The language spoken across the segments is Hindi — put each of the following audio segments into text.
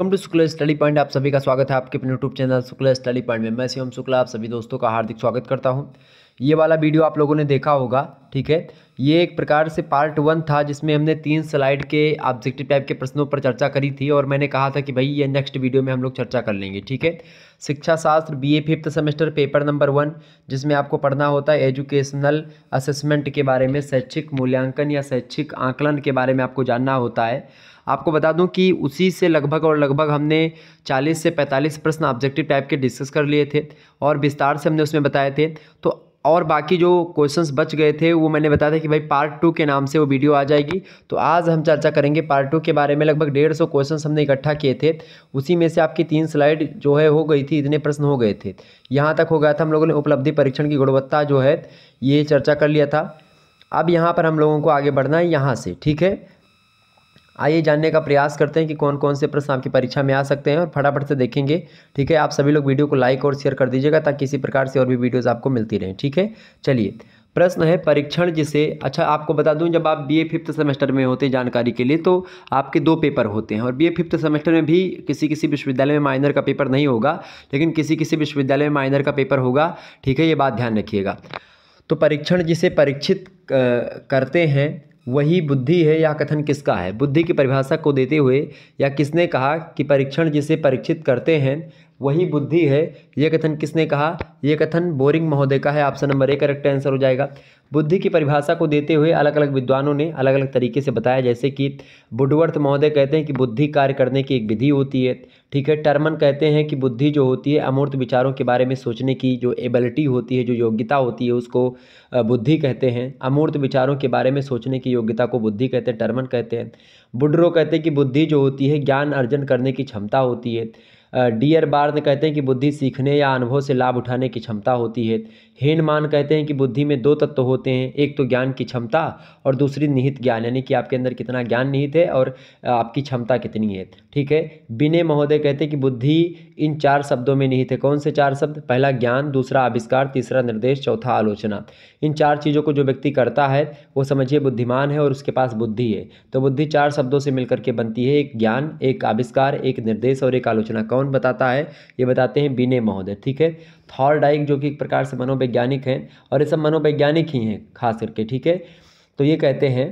come to Shukla study point आप सभी का स्वागत है आपके अपने YouTube channel Shukla study point में मैं शिवम शुक्ला आप सभी दोस्तों का हार्दिक स्वागत करता हूं ये वाला वीडियो आप लोगों ने देखा होगा ठीक है ये एक प्रकार से पार्ट वन था जिसमें हमने तीन स्लाइड के ऑब्जेक्टिव टाइप के प्रश्नों पर चर्चा करी थी और मैंने कहा था कि भाई ये नेक्स्ट वीडियो में हम लोग चर्चा कर लेंगे ठीक है शिक्षा शास्त्र B A fifth semester paper number one जिसमें आपको पढ़ना होता है एजुकेशनल असेसमेंट के बारे में शैक्षिक मूल्यांकन या शैक्षिक आंकलन के बारे में आपको जानना होता है आपको बता दूं कि उसी से लगभग और लगभग हमने 40 से 45 प्रश्न ऑब्जेक्टिव टाइप के डिस्कस कर लिए थे और विस्तार से हमने उसमें बताए थे तो और बाकी जो क्वेश्चंस बच गए थे वो मैंने बताया था कि भाई पार्ट टू के नाम से वो वीडियो आ जाएगी तो आज हम चर्चा करेंगे पार्ट टू के बारे में लगभग डेढ़ सौ क्वेश्चन हमने इकट्ठा किए थे उसी में से आपकी तीन स्लाइड जो है हो गई थी इतने प्रश्न हो गए थे यहाँ तक हो गया था हम लोगों ने उपलब्धि परीक्षण की गुणवत्ता जो है ये चर्चा कर लिया था अब यहाँ पर हम लोगों को आगे बढ़ना है यहाँ से ठीक है आइए जानने का प्रयास करते हैं कि कौन कौन से प्रश्न आपकी परीक्षा में आ सकते हैं और फटाफट से देखेंगे ठीक है आप सभी लोग वीडियो को लाइक और शेयर कर दीजिएगा ताकि किसी प्रकार से और भी वीडियोज़ आपको मिलती रहें ठीक है चलिए प्रश्न है परीक्षण जिसे अच्छा आपको बता दूं जब आप बीए फिफ्थ सेमेस्टर में होते हैं जानकारी के लिए तो आपके दो पेपर होते हैं और बीए फिफ्थ सेमेस्टर में भी किसी किसी विश्वविद्यालय में माइनर का पेपर नहीं होगा लेकिन किसी किसी विश्वविद्यालय में माइनर का पेपर होगा ठीक है ये बात ध्यान रखिएगा तो परीक्षण जिसे परीक्षित करते हैं वही बुद्धि है या कथन किसका है बुद्धि की परिभाषा को देते हुए या किसने कहा कि परीक्षण जिसे परीक्षित करते हैं वही बुद्धि है यह कथन किसने कहा यह कथन बोरिंग महोदय का है option number A correct answer हो जाएगा बुद्धि की परिभाषा को देते हुए अलग अलग विद्वानों ने अलग अलग तरीके से बताया जैसे कि बुडवर्थ महोदय कहते हैं कि बुद्धि कार्य करने की एक विधि होती है ठीक है टर्मन कहते हैं कि बुद्धि जो होती है अमूर्त विचारों के बारे में सोचने की जो एबिलिटी होती है जो योग्यता होती है उसको बुद्धि कहते हैं अमूर्त विचारों के बारे में सोचने की योग्यता को बुद्धि कहते हैं टर्मन कहते हैं बुड्रो कहते हैं कि बुद्धि जो होती है ज्ञान अर्जन करने की क्षमता होती है डियर बार्न कहते हैं कि बुद्धि सीखने या अनुभव से लाभ उठाने की क्षमता होती है हेनमान कहते हैं कि बुद्धि में दो तत्व होते हैं एक तो ज्ञान की क्षमता और दूसरी निहित ज्ञान यानी कि आपके अंदर कितना ज्ञान निहित है और आपकी क्षमता कितनी है ठीक है बिने महोदय कहते हैं कि बुद्धि इन चार शब्दों में निहित है कौन से चार शब्द पहला ज्ञान दूसरा आविष्कार तीसरा निर्देश चौथा आलोचना इन चार चीज़ों को जो व्यक्ति करता है वो समझिए बुद्धिमान है और उसके पास बुद्धि है तो बुद्धि चार शब्दों से मिलकर के बनती है एक ज्ञान एक आविष्कार एक निर्देश और एक आलोचना कौन बताता है ये बताते हैं बिने महोदय ठीक है डाइक जो कि एक प्रकार से मनोवैज्ञानिक हैं और ये सब मनोवैज्ञानिक ही हैं खास करके ठीक है तो ये कहते हैं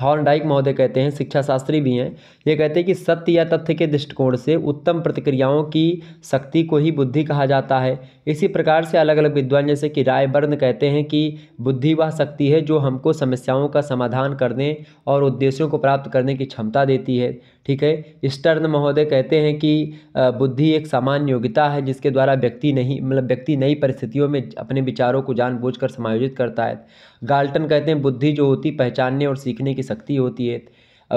थॉर्नडाइक महोदय कहते हैं शिक्षा शास्त्री भी हैं ये कहते हैं कि सत्य या तथ्य के दृष्टिकोण से उत्तम प्रतिक्रियाओं की शक्ति को ही बुद्धि कहा जाता है इसी प्रकार से अलग अलग विद्वान जैसे कि राय रायबर्ण कहते हैं कि बुद्धि वह शक्ति है जो हमको समस्याओं का समाधान करने और उद्देश्यों को प्राप्त करने की क्षमता देती है ठीक है स्टर्न महोदय कहते हैं कि बुद्धि एक सामान्य योग्यता है जिसके द्वारा व्यक्ति नहीं मतलब व्यक्ति नई परिस्थितियों में अपने विचारों को जानबूझकर समायोजित करता है गाल्टन कहते हैं बुद्धि जो होती पहचानने और सीखने की शक्ति होती है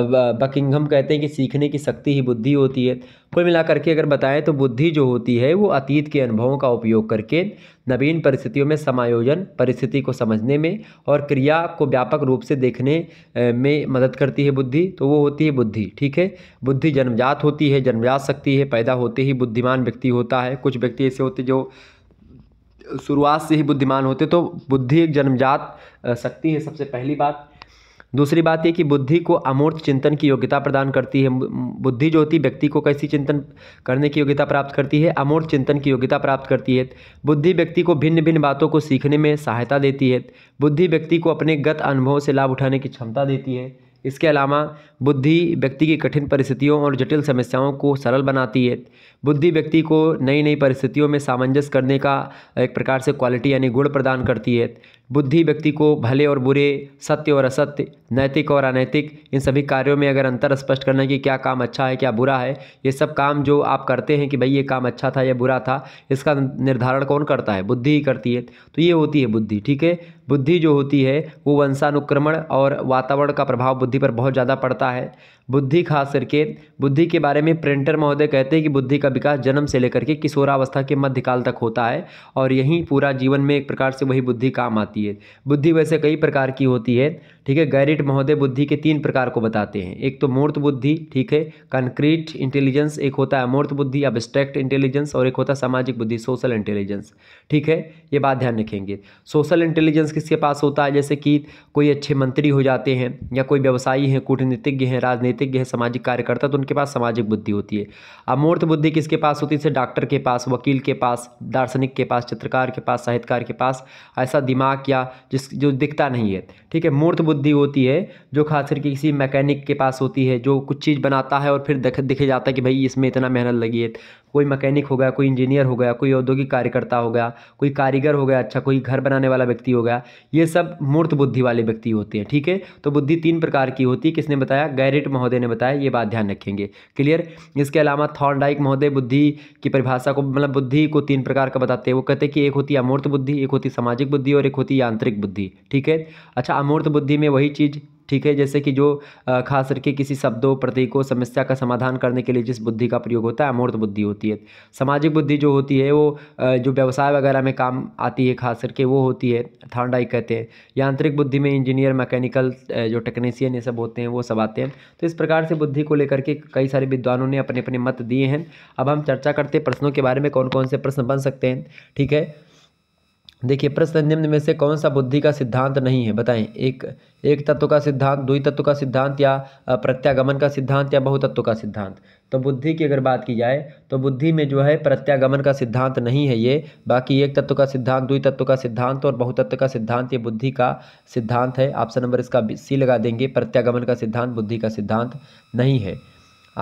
बकिंगम कहते हैं कि सीखने की शक्ति ही बुद्धि होती है कुल मिलाकर के अगर बताएं तो बुद्धि जो होती है वो अतीत के अनुभवों का उपयोग करके नवीन परिस्थितियों में समायोजन परिस्थिति को समझने में और क्रिया को व्यापक रूप से देखने में मदद करती है बुद्धि तो वो होती है बुद्धि ठीक है बुद्धि जन्मजात होती है जन्मजात शक्ति है पैदा होते ही बुद्धिमान व्यक्ति होता है कुछ व्यक्ति ऐसे होते जो शुरुआत से ही बुद्धिमान होते तो बुद्धि एक जन्मजात शक्ति है सबसे पहली बात दूसरी बात यह कि बुद्धि को अमूर्त चिंतन की योग्यता प्रदान करती है बुद्धि जो होती व्यक्ति को कैसी चिंतन करने की योग्यता प्राप्त करती है अमूर्त चिंतन की योग्यता प्राप्त करती है बुद्धि व्यक्ति को भिन्न भिन्न बातों को सीखने में सहायता देती है बुद्धि व्यक्ति को अपने गत अनुभवों से लाभ उठाने की क्षमता देती है इसके अलावा बुद्धि व्यक्ति की कठिन परिस्थितियों और जटिल समस्याओं को सरल बनाती है बुद्धि व्यक्ति को नई नई परिस्थितियों में सामंजस्य करने का एक प्रकार से क्वालिटी यानी गुण प्रदान करती है बुद्धि व्यक्ति को भले और बुरे सत्य और असत्य नैतिक और अनैतिक इन सभी कार्यों में अगर अंतर स्पष्ट करना है कि क्या काम अच्छा है क्या बुरा है ये सब काम जो आप करते हैं कि भाई ये काम अच्छा था या बुरा था इसका निर्धारण कौन करता है बुद्धि ही करती है तो ये होती है बुद्धि ठीक है बुद्धि जो होती है वो वंशानुक्रमण और वातावरण का प्रभाव बुद्धि पर बहुत ज़्यादा पड़ता है बुद्धि खास करके बुद्धि के बारे में प्रिंटर महोदय कहते हैं कि बुद्धि का विकास जन्म से लेकर के किशोरावस्था के मध्यकाल तक होता है और यहीं पूरा जीवन में एक प्रकार से वही बुद्धि काम आती है बुद्धि वैसे कई प्रकार की होती है ठीक है गैरिट महोदय बुद्धि के तीन प्रकार को बताते हैं एक तो मूर्त बुद्धि ठीक है कंक्रीट इंटेलिजेंस एक होता है मूर्त बुद्धि अब्स्ट्रैक्ट इंटेलिजेंस और एक होता है सामाजिक बुद्धि सोशल इंटेलिजेंस ठीक है ये बात ध्यान रखेंगे सोशल इंटेलिजेंस किसके पास होता है जैसे कि कोई अच्छे मंत्री हो जाते हैं या कोई व्यवसायी हैं कूटनीतिज्ञ हैं राजनीतिज्ञ हैं सामाजिक कार्यकर्ता तो उनके पास सामाजिक बुद्धि होती है अमूर्त बुद्धि किसके पास होती है डॉक्टर के पास वकील के पास दार्शनिक के पास चित्रकार के पास साहित्यकार के पास ऐसा दिमाग या जिस जो दिखता नहीं है ठीक है मूर्त बुद्धि होती है जो खास करके किसी मैकेनिक के पास होती है जो कुछ चीज़ बनाता है और फिर दिखे जाता है कि भाई इसमें इतना मेहनत लगी है कोई मैकेनिक हो गया कोई इंजीनियर हो गया कोई औद्योगिक कार्यकर्ता हो गया कोई कारीगर हो गया अच्छा कोई घर बनाने वाला व्यक्ति हो गया ये सब मूर्त बुद्धि वाले व्यक्ति होते हैं ठीक है तो बुद्धि तीन प्रकार की होती है किसने बताया गैरिट महोदय ने बताया ये बात ध्यान रखेंगे क्लियर इसके अलावा थॉर्नडाइक महोदय बुद्धि की परिभाषा को मतलब बुद्धि को तीन प्रकार का बताते हैं वो कहते हैं कि एक होती है अमूर्त बुद्धि एक होती सामाजिक बुद्धि और एक होती यांत्रिक बुद्धि ठीक है अच्छा अमूर्त बुद्धि में वही चीज़ ठीक है जैसे कि जो खास करके किसी शब्दों प्रतीकों समस्या का समाधान करने के लिए जिस बुद्धि का प्रयोग होता है अमूर्त बुद्धि होती है सामाजिक बुद्धि जो होती है वो जो व्यवसाय वगैरह में काम आती है खास करके वो होती है थांडाई कहते हैं यांत्रिक बुद्धि में इंजीनियर मैकेनिकल जो टेक्नीसियन ये सब होते हैं वो सब आते हैं तो इस प्रकार से बुद्धि को लेकर के कई सारे विद्वानों ने अपने अपने मत दिए हैं अब हम चर्चा करते हैं प्रश्नों के बारे में कौन कौन से प्रश्न बन सकते हैं ठीक है देखिए प्रश्न निम्न में से कौन सा बुद्धि का सिद्धांत नहीं है बताएं एक एक तत्व का सिद्धांत दुई तत्व का सिद्धांत या प्रत्यागमन का सिद्धांत या बहुतत्व का सिद्धांत तो बुद्धि की अगर बात की जाए तो बुद्धि में जो है प्रत्यागमन का सिद्धांत नहीं है ये बाकी एक तत्व का सिद्धांत दुई तत्व का सिद्धांत और बहुतत्व का सिद्धांत ये बुद्धि का सिद्धांत है ऑप्शन नंबर इसका सी लगा देंगे प्रत्यागमन का सिद्धांत बुद्धि का सिद्धांत नहीं है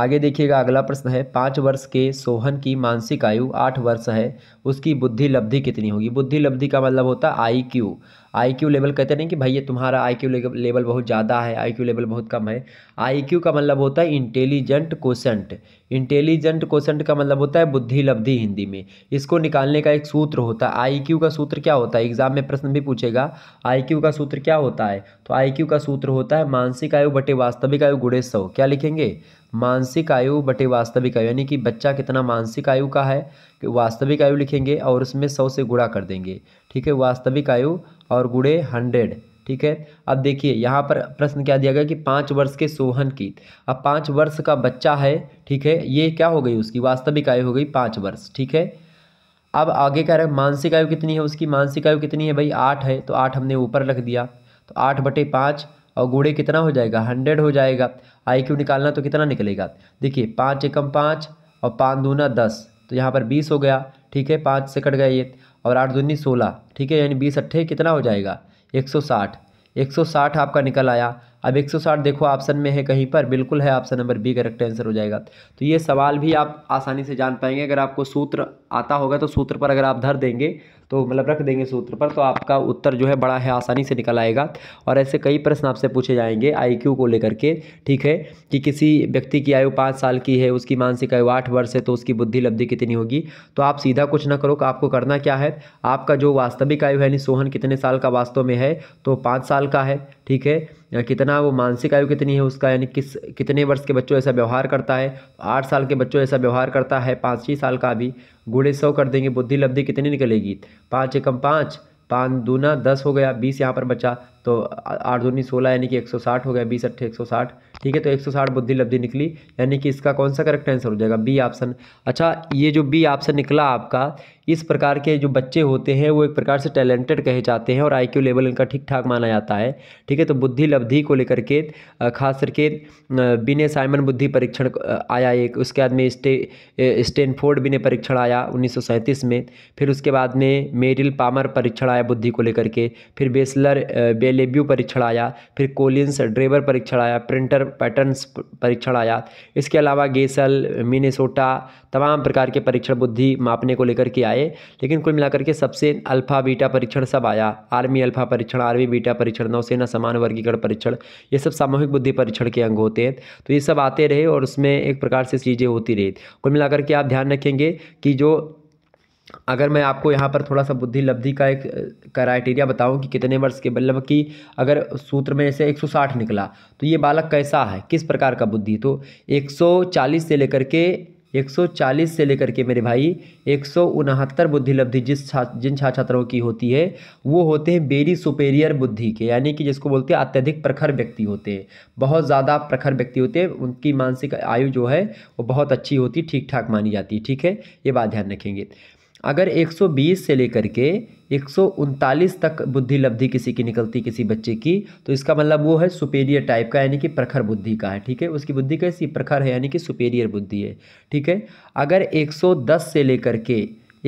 आगे देखिएगा अगला प्रश्न है पाँच वर्ष के सोहन की मानसिक आयु आठ वर्ष है उसकी बुद्धि लब्धि कितनी होगी बुद्धि लब्धि का मतलब होता है I Q I Q level कहते नहीं कि भाई ये तुम्हारा आई क्यू लेवल बहुत ज़्यादा है आई क्यू लेवल बहुत कम है आई क्यू का मतलब होता है इंटेलिजेंट कोसेंट इंटेलिजेंट कोसेंट का मतलब होता है बुद्धि लब्धि हिंदी में इसको निकालने का एक सूत्र होता है आई क्यू का सूत्र क्या होता है एग्जाम में प्रश्न भी पूछेगा आई क्यू का सूत्र क्या होता है तो आई क्यू का सूत्र होता है मानसिक आयु बटे वास्तविक आयु गुणे सौ क्या लिखेंगे मानसिक आयु बटे वास्तविक आयु यानी कि बच्चा कितना मानसिक आयु का है कि वास्तविक आयु लिखेंगे और उसमें सौ से गुणा कर देंगे ठीक है वास्तविक आयु और गुड़े हंड्रेड ठीक है अब देखिए यहाँ पर प्रश्न क्या दिया गया कि पाँच वर्ष के सोहन की अब पाँच वर्ष का बच्चा है ठीक है ये क्या हो गई उसकी वास्तविक आयु हो गई पाँच वर्ष ठीक है अब आगे कह रहे हैं मानसिक आयु कितनी है उसकी मानसिक आयु कितनी है भाई आठ है तो आठ हमने ऊपर रख दिया तो आठ बटे पाँच और गुड़े कितना हो जाएगा हंड्रेड हो जाएगा आई निकालना तो कितना निकलेगा देखिए पाँच एकम पाँच और पाँच दूना दस तो यहाँ पर बीस हो गया ठीक है पाँच से कट गए ये और आठ दूनी सोलह ठीक है यानी बीस अट्ठे कितना हो जाएगा एक सौ साठ एक सौ साठ आपका निकल आया अब एक सौ साठ देखो ऑप्शन में है कहीं पर बिल्कुल है option number B correct answer हो जाएगा तो ये सवाल भी आप आसानी से जान पाएंगे अगर आपको सूत्र आता होगा तो सूत्र पर अगर आप धर देंगे तो मतलब रख देंगे सूत्र पर तो आपका उत्तर जो है बड़ा है आसानी से निकल आएगा और ऐसे कई प्रश्न आपसे पूछे जाएंगे आई को लेकर के ठीक है कि किसी व्यक्ति की आयु पाँच साल की है उसकी मानसिक आयु आठ वर्ष है तो उसकी बुद्धि लब्धि कितनी होगी तो आप सीधा कुछ ना करो आपको करना क्या है आपका जो वास्तविक आयु है यानी सोहन कितने साल का वास्तव में है तो पाँच साल का है ठीक है या कितना वो मानसिक आयु कितनी है उसका यानी किस कितने वर्ष के बच्चों ऐसा व्यवहार करता है आठ साल के बच्चों ऐसा व्यवहार करता है पाँच छः साल का भी गुड़े सौ कर देंगे बुद्धि लब्धि कितनी निकलेगी पाँच एकम पाँच पाँच दूना दस हो गया बीस यहाँ पर बचा तो आठ दूनी सोलह यानी कि एक सौ साठ हो गया बीस अट्ठे एक सौ साठ ठीक है तो एक सौ साठ बुद्धि लब्धि निकली यानी कि इसका कौन सा करेक्ट आंसर हो जाएगा बी ऑप्शन अच्छा ये जो बी ऑप्शन निकला आपका इस प्रकार के जो बच्चे होते हैं वो एक प्रकार से टैलेंटेड कहे जाते हैं और आईक्यू लेवल इनका ठीक ठाक माना जाता है ठीक है तो बुद्धि लब्धि को लेकर के खास करके बिने साइमन बुद्धि परीक्षण आया एक उसके बाद में स्टे स्टेनफोर्ड बिने परीक्षण आया उन्नीस में फिर उसके बाद में मेरिल पामर परीक्षण आया बुद्धि को लेकर के फिर बेसलर बेल लेब्यू परीक्षण आया फिर कोलिन्स ड्रेवर परीक्षण आया प्रिंटर पैटर्न्स परीक्षण आया इसके अलावा गेसल मिनेसोटा तमाम प्रकार के परीक्षण बुद्धि मापने को लेकर के आए लेकिन कुल मिलाकर के सबसे अल्फ़ा बीटा परीक्षण सब आया आर्मी अल्फ़ा परीक्षण आर्मी बीटा परीक्षण नौसेना समान वर्गीकरण परीक्षण ये सब सामूहिक बुद्धि परीक्षण के अंग होते हैं तो ये सब आते रहे और उसमें एक प्रकार से चीज़ें होती रही कुल मिलाकर के आप ध्यान रखेंगे कि जो अगर मैं आपको यहाँ पर थोड़ा सा बुद्धि लब्धि का एक क्राइटेरिया बताऊँ कि कितने वर्ष के मतलब कि अगर सूत्र में से 160 निकला तो ये बालक कैसा है किस प्रकार का बुद्धि तो 140 से लेकर के 140 से लेकर के मेरे भाई एक बुद्धि लब्धि जिस छा जिन छात्र छात्राओं की होती है वो होते हैं बेरी सुपेरियर बुद्धि के यानी कि जिसको बोलते हैं अत्यधिक प्रखर व्यक्ति होते हैं बहुत ज़्यादा प्रखर व्यक्ति होते हैं उनकी मानसिक आयु जो है वो बहुत अच्छी होती ठीक ठाक मानी जाती है ठीक है ये बात ध्यान रखेंगे अगर 120 से लेकर के एक तक बुद्धि लब्धि किसी की निकलती किसी बच्चे की तो इसका मतलब वो है सुपेरियर टाइप का यानी कि प्रखर बुद्धि का है ठीक है उसकी बुद्धि कैसी प्रखर है यानी कि सुपेरियर बुद्धि है ठीक है अगर 110 से लेकर के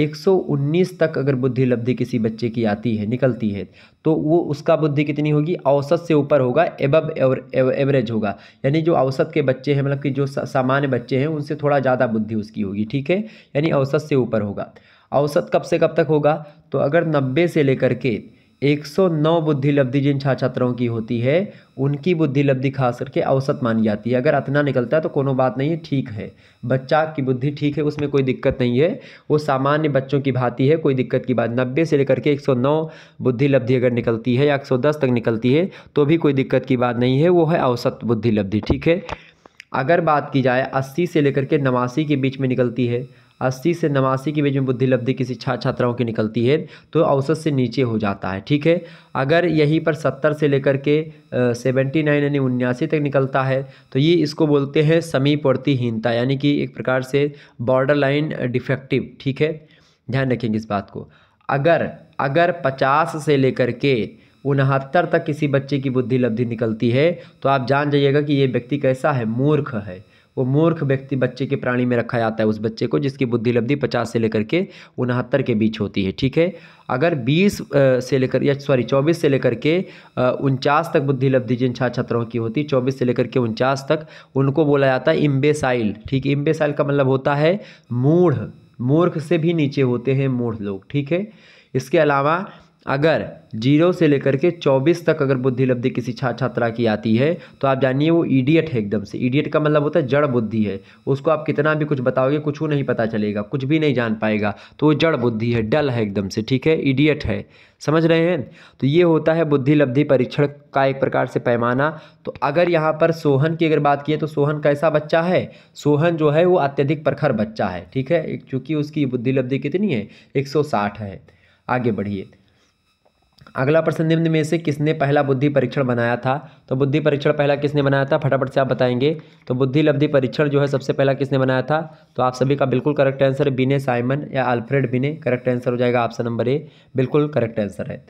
119 तक अगर बुद्धि लब्धि किसी बच्चे की आती है निकलती है तो वो उसका बुद्धि कितनी होगी औसत से ऊपर होगा एबब एवरेज होगा यानी जो औसत के बच्चे हैं मतलब कि जो सामान्य बच्चे हैं उनसे थोड़ा ज़्यादा बुद्धि उसकी होगी ठीक है यानी औसत से ऊपर होगा औसत कब से कब तक होगा तो अगर नब्बे से लेकर के 109 बुद्धि लब्धि जिन छात्र छात्राओं की होती है उनकी बुद्धि लब्धि खास करके औसत मानी जाती है अगर इतना निकलता है तो कोनो बात नहीं है ठीक है बच्चा की बुद्धि ठीक है उसमें कोई दिक्कत नहीं है वो सामान्य बच्चों की भांति है कोई दिक्कत की बात नब्बे से लेकर के 109 बुद्धि लब्धि अगर निकलती है या एक तक निकलती है तो भी कोई दिक्कत की बात नहीं है वो है औसत बुद्धि लब्धि ठीक है अगर बात की जाए अस्सी से लेकर के नवासी के बीच में निकलती है अस्सी से नवासी के बीच में बुद्धि लब्धि किसी छात्र छात्राओं की निकलती है तो औसत से नीचे हो जाता है ठीक है अगर यहीं पर सत्तर से लेकर के सेवेंटी नाइन यानी उन्यासी तक निकलता है तो ये इसको बोलते हैं समीपवर्तीहीनता यानी कि एक प्रकार से बॉर्डर लाइन डिफेक्टिव ठीक है ध्यान रखेंगे इस बात को अगर अगर पचास से लेकर के उनहत्तर तक किसी बच्चे की बुद्धि लब्धि निकलती है तो आप जान जाइएगा कि ये व्यक्ति कैसा है मूर्ख है वो मूर्ख व्यक्ति बच्चे के प्राणी में रखा जाता है उस बच्चे को जिसकी बुद्धि लब्धि पचास से लेकर के उनहत्तर के बीच होती है ठीक है अगर बीस से लेकर या सॉरी चौबीस से लेकर के उनचास तक बुद्धि लब्धि जिन छात्र छात्राओं की होती है चौबीस से लेकर के उनचास तक उनको बोला जाता है इम्बेसाइल ठीक इम्बेसाइल का मतलब होता है मूढ़ मूर्ख से भी नीचे होते हैं मूढ़ लोग ठीक है इसके अलावा अगर जीरो से लेकर के चौबीस तक अगर बुद्धि लब्धि किसी छात्र छात्रा की आती है तो आप जानिए वो ईडियट है एकदम से ईडियट का मतलब होता है जड़ बुद्धि है उसको आप कितना भी कुछ बताओगे कुछ वो नहीं पता चलेगा कुछ भी नहीं जान पाएगा तो वो जड़ बुद्धि है डल है एकदम से ठीक है ईडियट है समझ रहे हैं तो ये होता है बुद्धि लब्धि परीक्षण का एक प्रकार से पैमाना तो अगर यहाँ पर सोहन की अगर बात की तो सोहन कैसा बच्चा है सोहन जो है वो अत्यधिक प्रखर बच्चा है ठीक है चूँकि उसकी बुद्धि लब्धि कितनी है एक है आगे बढ़िए अगला प्रश्न निम्न में से किसने पहला बुद्धि परीक्षण बनाया था तो बुद्धि परीक्षण पहला किसने बनाया था फटाफट से आप बताएंगे तो बुद्धि लब्धि परीक्षण जो है सबसे पहला किसने बनाया था तो आप सभी का बिल्कुल करेक्ट आंसर बिने साइमन या अल्फ्रेड बिने करेक्ट आंसर हो जाएगा ऑप्शन नंबर ए बिल्कुल करेक्ट आंसर है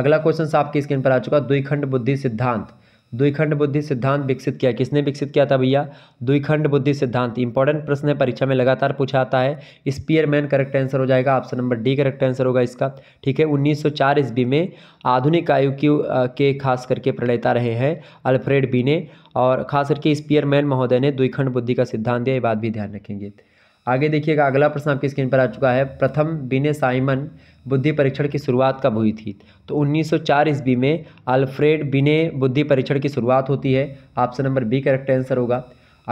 अगला क्वेश्चन आपकी स्क्रीन पर आ चुका द्विखंड बुद्धि सिद्धांत द्विखंड बुद्धि सिद्धांत विकसित किया किसने विकसित किया था भैया द्विखंड बुद्धि सिद्धांत इंपॉर्टेंट प्रश्न है परीक्षा में लगातार पूछा आता है स्पीयरमैन करेक्ट आंसर हो जाएगा option number D correct answer होगा इसका ठीक है 1904 ईस्वी में आधुनिक आयु की के खास करके प्रणेता रहे हैं अल्फ्रेड बी ने और खास करके स्पीयरमैन महोदय ने द्विखंड बुद्धि का सिद्धांत दिया ये बात भी ध्यान रखेंगे आगे देखिएगा अगला प्रश्न आपकी स्क्रीन पर आ चुका है प्रथम बिने साइमन बुद्धि परीक्षण की शुरुआत कब हुई थी तो 1904 ईस्वी में अल्फ्रेड बिने बुद्धि परीक्षण की शुरुआत होती है option number B correct answer होगा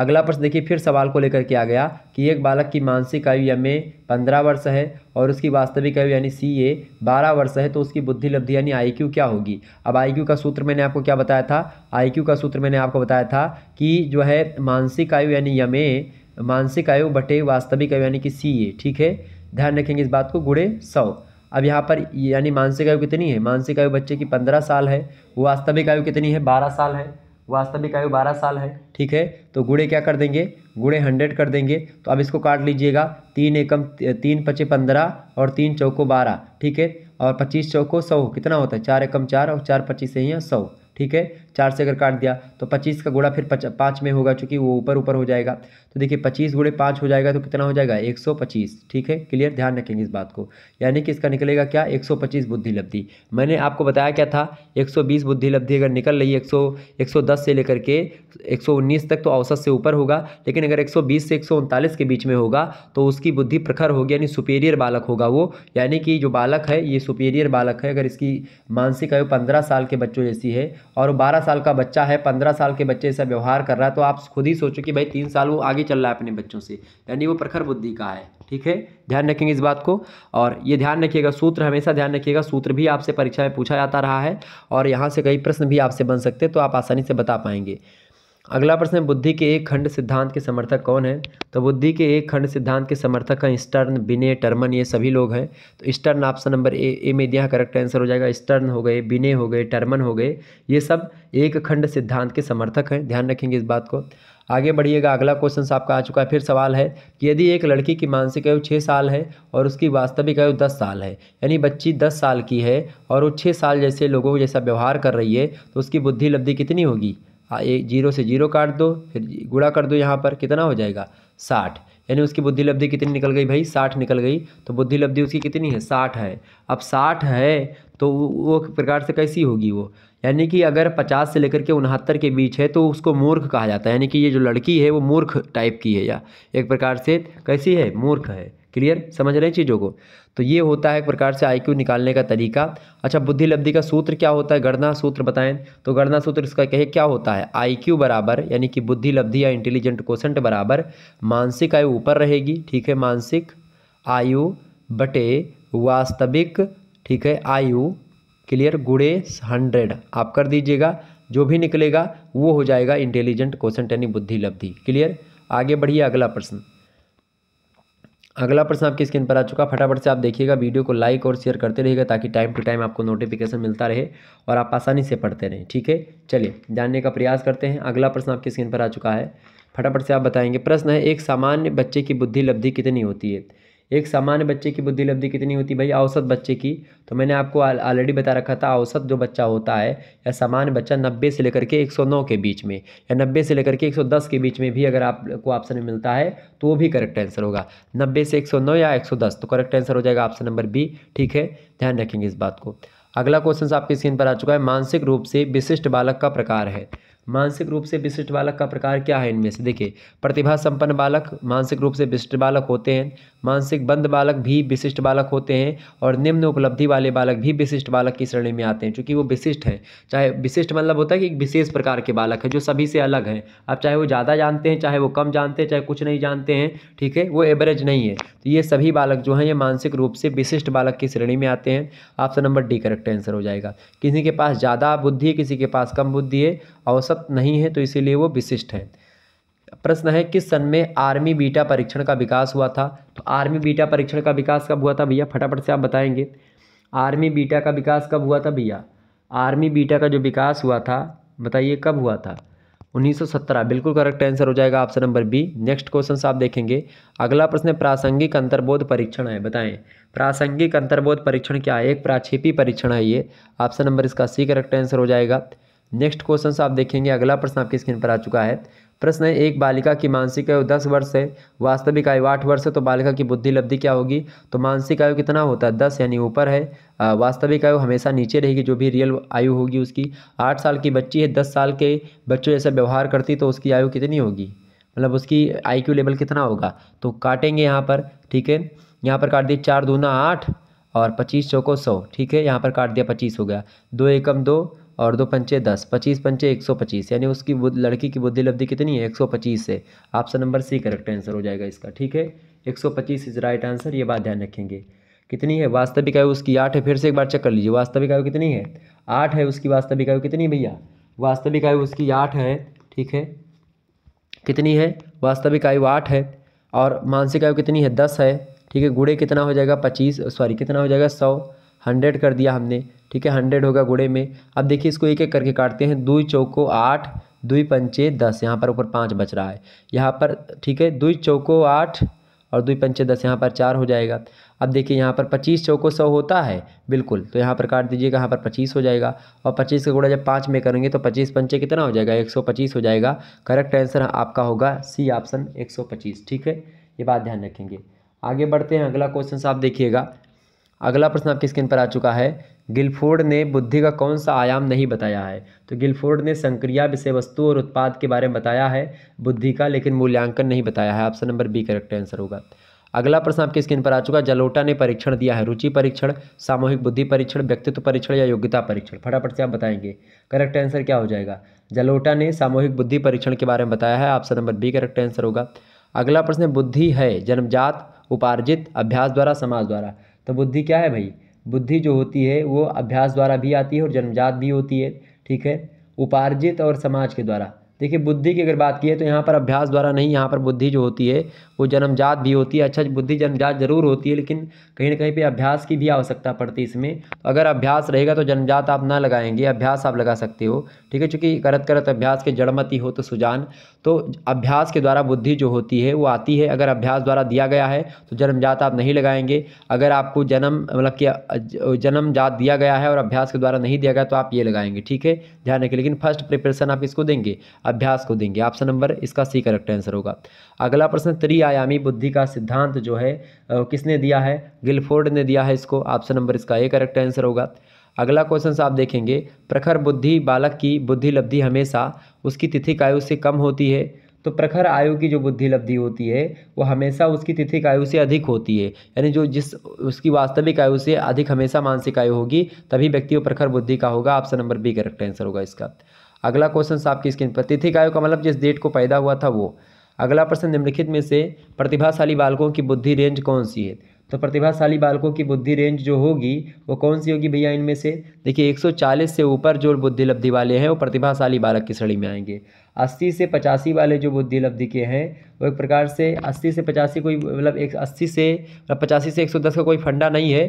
अगला प्रश्न देखिए फिर सवाल को लेकर के आ गया कि एक बालक की मानसिक आयु एम ए पंद्रह वर्ष है और उसकी वास्तविक आयु यानी सी ए बारह वर्ष है तो उसकी बुद्धि लब्धि यानी आई क्यू क्या होगी अब आई क्यू का सूत्र मैंने आपको क्या बताया था आई क्यू का सूत्र मैंने आपको बताया था कि जो है मानसिक आयु यानी यम ए मानसिक आयु बटे वास्तविक आयु यानी कि सी ए ठीक है ध्यान रखेंगे इस बात को गुड़े सौ अब यहाँ पर यानी मानसिक आयु कितनी है मानसिक आयु बच्चे की पंद्रह साल है वास्तविक आयु कितनी है बारह साल है वास्तविक आयु बारह साल है ठीक है तो गुड़े क्या कर देंगे गुड़े हंड्रेड कर देंगे तो अब इसको काट लीजिएगा तीन एकम तीन पचे पंद्रह और तीन चौको बारह ठीक है और पच्चीस चौको सौ कितना होता है चार एकम चार और चार पच्चीस से सौ ठीक है चार से अगर काट दिया तो पच्चीस का गुणा फिर पाँच में होगा चूँकि वो ऊपर ऊपर हो जाएगा तो देखिए पच्चीस गुड़े पाँच हो जाएगा तो कितना हो जाएगा एक सौ पच्चीस ठीक है क्लियर ध्यान रखेंगे इस बात को यानी कि इसका निकलेगा क्या एक सौ पच्चीस बुद्धि लब्धि मैंने आपको बताया क्या था एक सौ बीस बुद्धि लब्धि अगर निकल रही है एक सौ एक सौ दस से लेकर के एक सौ उन्नीस तक तो औसत से ऊपर होगा लेकिन अगर एक सौ बीस से एक सौ उनतालीस के बीच में होगा तो उसकी बुद्धि प्रखर होगी यानी सुपेरियर बालक होगा वो यानी कि जो बालक है ये सुपेरियर बालक है अगर इसकी मानसिक आयु पंद्रह साल के बच्चों जैसी है और बारह बारह साल का बच्चा है पंद्रह साल के बच्चे से व्यवहार कर रहा है तो आप खुद ही सोचो कि भाई तीन साल वो आगे चल रहा है अपने बच्चों से यानी वो प्रखर बुद्धि का है ठीक है ध्यान रखेंगे इस बात को और ये ध्यान रखिएगा सूत्र हमेशा ध्यान रखिएगा सूत्र भी आपसे परीक्षा में पूछा जाता रहा है और यहाँ से कई प्रश्न भी आपसे बन सकते तो आप आसानी से बता पाएंगे अगला प्रश्न है बुद्धि के एक खंड सिद्धांत के समर्थक कौन है तो बुद्धि के एक खंड सिद्धांत के समर्थक हैं स्टर्न बिने टर्मन ये सभी लोग हैं तो Stern option number A A में दिया करेक्ट आंसर हो जाएगा स्टर्न हो गए बिने हो गए टर्मन हो गए ये सब एक खंड सिद्धांत के समर्थक हैं ध्यान रखेंगे इस बात को आगे बढ़िएगा अगला क्वेश्चन आपका आ चुका है फिर सवाल है कि यदि एक लड़की की मानसिक आयु छः साल है और उसकी वास्तविक आयु दस साल है यानी बच्ची दस साल की है और वो छः साल जैसे लोगों जैसा व्यवहार कर रही है तो उसकी बुद्धि लब्धि कितनी होगी एक हाँ, जीरो से जीरो काट दो फिर गुड़ा कर दो यहाँ पर कितना हो जाएगा साठ यानी उसकी बुद्धि लब्धि कितनी निकल गई भाई साठ निकल गई तो बुद्धि लब्धि उसकी कितनी है साठ है अब साठ है तो वो प्रकार से कैसी होगी वो यानी कि अगर पचास से लेकर के उनहत्तर के बीच है तो उसको मूर्ख कहा जाता है यानी कि ये जो लड़की है वो मूर्ख टाइप की है या एक प्रकार से कैसी है मूर्ख है क्लियर समझ रहे हैं चीज़ों को तो ये होता है एक प्रकार से आईक्यू निकालने का तरीका अच्छा बुद्धि लब्धि का सूत्र क्या होता है गणना सूत्र बताएं तो गणना सूत्र इसका कहे क्या होता है आईक्यू बराबर यानी कि बुद्धि लब्धि या इंटेलिजेंट कोसेंट बराबर मानसिक आयु ऊपर रहेगी ठीक है मानसिक आयु बटे वास्तविक ठीक है आयु क्लियर गुड़े हंड्रेड आप कर दीजिएगा जो भी निकलेगा वो हो जाएगा इंटेलिजेंट क्वेश्चन यानी बुद्धि लब्धि क्लियर आगे बढ़िए अगला प्रश्न अगला प्रश्न आपकी स्क्रीन पर आ चुका फटाफट से आप देखिएगा वीडियो को लाइक और शेयर करते रहिएगा ताकि टाइम टू टाइम आपको नोटिफिकेशन मिलता रहे और आप आसानी से पढ़ते रहें ठीक है चलिए जानने का प्रयास करते हैं अगला प्रश्न आपकी स्क्रीन पर आ चुका है फटाफट से आप बताएंगे प्रश्न है एक सामान्य बच्चे की बुद्धि लब्धि कितनी होती है एक सामान्य बच्चे की बुद्धि लब्धि कितनी होती भाई औसत बच्चे की तो मैंने आपको ऑलरेडी बता रखा था औसत जो बच्चा होता है या सामान्य बच्चा नब्बे से लेकर के एक सौ नौ के बीच में या नब्बे से लेकर के एक सौ दस के बीच में भी अगर आपको ऑप्शन मिलता है तो वो भी करेक्ट आंसर होगा नब्बे से एक सौ नौ या एक सौ दस तो करेक्ट आंसर हो जाएगा ऑप्शन नंबर बी ठीक है ध्यान रखेंगे इस बात को अगला क्वेश्चन आपके स्क्रीन पर आ चुका है मानसिक रूप से विशिष्ट बालक का प्रकार है मानसिक रूप से विशिष्ट बालक का प्रकार क्या है इनमें से देखिए प्रतिभा संपन्न बालक मानसिक रूप से विशिष्ट बालक होते हैं मानसिक बंद बालक भी विशिष्ट बालक होते हैं और निम्न उपलब्धि वाले बालक भी विशिष्ट बालक की श्रेणी में आते हैं चूँकि वो विशिष्ट हैं चाहे विशिष्ट मतलब होता है कि एक विशेष प्रकार के बालक है जो सभी से अलग हैं अब चाहे वो ज़्यादा जानते हैं चाहे वो कम जानते हैं चाहे कुछ नहीं जानते हैं ठीक है वो एवरेज नहीं है तो ये सभी बालक जो हैं ये मानसिक रूप से विशिष्ट बालक की श्रेणी में आते हैं option number D correct answer हो जाएगा किसी के पास ज़्यादा बुद्धि है किसी के पास कम बुद्धि है औसत उपलब्ध नहीं है तो इसीलिए वो विशिष्ट है प्रश्न है किस सन में आर्मी बीटा परीक्षण का विकास हुआ था तो आर्मी बीटा परीक्षण का विकास कब हुआ था भैया फटाफट से आप बताएंगे आर्मी बीटा का विकास कब हुआ था भैया आर्मी बीटा का जो विकास हुआ था बताइए कब हुआ था 1917 बिल्कुल करेक्ट आंसर हो जाएगा option number B next question आप देखेंगे अगला प्रश्न प्रासंगिक अंतर्बोध परीक्षण है बताएं प्रासंगिक अंतर्बोध परीक्षण क्या है एक प्राक्षेपी परीक्षण है ये ऑप्शन नंबर इसका सी करेक्ट आंसर हो जाएगा नेक्स्ट क्वेश्चन आप देखेंगे अगला प्रश्न आपकी स्क्रीन पर आ चुका है प्रश्न है एक बालिका की मानसिक आयु दस वर्ष है वास्तविक आयु आठ वर्ष है तो बालिका की बुद्धि लब्धि क्या होगी तो मानसिक आयु कितना होता है दस यानी ऊपर है वास्तविक आयु हमेशा नीचे रहेगी जो भी रियल आयु होगी उसकी आठ साल की बच्ची है दस साल के बच्चों जैसा व्यवहार करती तो उसकी आयु कितनी होगी मतलब उसकी आई लेवल कितना होगा तो काटेंगे यहाँ पर ठीक है यहाँ पर काट दिए चार दूना आठ और पच्चीस चौको सौ ठीक है यहाँ पर काट दिया पच्चीस हो गया दो एकम दो और दो पंचे दस पच्चीस पंचे एक सौ पच्चीस यानी उसकी लड़की की बुद्धि लब्धि कितनी है एक सौ पच्चीस है option number C correct answer हो जाएगा इसका ठीक है एक सौ पच्चीस इज राइट आंसर ये बात ध्यान रखेंगे कितनी है वास्तविक आयु उसकी आठ है फिर से एक बार चेक कर लीजिए वास्तविक आयु कितनी है आठ है उसकी वास्तविक आयु कितनी भैया वास्तविक आयु उसकी आठ है ठीक है कितनी है वास्तविक आयु आठ है और मानसिक आयु कितनी है दस है ठीक है गुड़े कितना हो जाएगा पच्चीस सॉरी कितना हो जाएगा सौ हंड्रेड कर दिया हमने ठीक है हंड्रेड होगा गुड़े में अब देखिए इसको एक एक करके काटते हैं दुई चौको आठ दुई पंचे दस यहाँ पर ऊपर पाँच बच रहा है यहाँ पर ठीक है दुई चौको आठ और दुई पंचे दस यहाँ पर चार हो जाएगा अब देखिए यहाँ पर पच्चीस चौको सौ होता है बिल्कुल तो यहाँ पर काट दीजिएगा यहाँ पर पच्चीस हो जाएगा और पच्चीस का गुड़ा जब पाँच में करेंगे तो पच्चीस पंचे कितना हो जाएगा एक सौ पच्चीस हो जाएगा करेक्ट आंसर आपका होगा सी ऑप्शन एक सौ पच्चीस ठीक है ये बात ध्यान रखेंगे आगे बढ़ते हैं अगला क्वेश्चन आप देखिएगा अगला प्रश्न आपकी स्क्रीन पर आ चुका है गिलफोर्ड ने बुद्धि का कौन सा आयाम नहीं बताया है तो गिलफोर्ड ने संक्रिया विषय वस्तु और उत्पाद के बारे में बताया है बुद्धि का लेकिन मूल्यांकन नहीं बताया है option number B correct answer होगा अगला प्रश्न आपकी स्क्रीन पर आ चुका है जलोटा ने परीक्षण दिया है रुचि परीक्षण सामूहिक बुद्धि परीक्षण व्यक्तित्व परीक्षण या योग्यता परीक्षण फटाफट से आप बताएंगे करेक्ट आंसर क्या हो जाएगा जलोटा ने सामूहिक बुद्धि परीक्षण के बारे में बताया है option number B correct answer होगा अगला प्रश्न बुद्धि है जन्मजात उपार्जित अभ्यास द्वारा समाज द्वारा तो बुद्धि क्या है भाई बुद्धि जो होती है वो अभ्यास द्वारा भी आती है और जन्मजात भी होती है ठीक है उपार्जित और समाज के द्वारा देखिए बुद्धि की अगर बात की है तो यहाँ पर अभ्यास द्वारा नहीं यहाँ पर बुद्धि जो होती है वो जन्मजात भी होती है अच्छा बुद्धि जन्मजात जरूर होती है लेकिन कहीं ना कहीं पे अभ्यास की भी आवश्यकता पड़ती है इसमें तो अगर अभ्यास रहेगा तो जन्मजात आप ना लगाएंगे अभ्यास आप लगा सकते हो ठीक है चूँकि करत करत अभ्यास के जड़मती हो तो सुजान तो अभ्यास के द्वारा बुद्धि जो होती है वो आती है अगर अभ्यास द्वारा दिया गया है तो जन्मजात आप नहीं लगाएंगे अगर आपको जन्म मतलब कि जात दिया गया है और अभ्यास के द्वारा नहीं दिया गया तो आप ये लगाएंगे ठीक है ध्यान रखें लेकिन फर्स्ट प्रिपरेशन आप इसको देंगे अभ्यास को देंगे ऑप्शन नंबर इसका सी करेक्ट आंसर होगा अगला प्रश्न त्रिआयामी बुद्धि का सिद्धांत जो है किसने दिया है गिलफोर्ड ने दिया है इसको ऑप्शन नंबर इसका ए करेक्ट आंसर होगा अगला क्वेश्चन आप देखेंगे प्रखर बुद्धि बालक की बुद्धि लब्धि हमेशा उसकी तिथिक आयु से कम होती है तो प्रखर आयु की जो बुद्धि लब्धि होती है वो हमेशा उसकी तिथिक आयु से अधिक होती है यानी जो जिस उसकी वास्तविक आयु से अधिक हमेशा मानसिक आयु होगी तभी व्यक्ति वो प्रखर बुद्धि का होगा option number B correct answer होगा इसका अगला क्वेश्चन आपकी स्क्रीन पर तिथि कायु का मतलब जिस डेट को पैदा हुआ था वो अगला प्रश्न निम्नलिखित में से प्रतिभाशाली बालकों की बुद्धि रेंज कौन सी है तो प्रतिभाशाली बालकों की बुद्धि रेंज जो होगी वो कौन सी होगी भैया इनमें से देखिए 140 से ऊपर जो बुद्धि लब्धि वाले हैं वो प्रतिभाशाली बालक की श्रेणी में आएंगे 80 से पचासी वाले जो बुद्धि लब्धि के हैं वो एक प्रकार से 80 से पचासी कोई मतलब एक अस्सी से मतलब पचासी से 110 का कोई फंडा नहीं है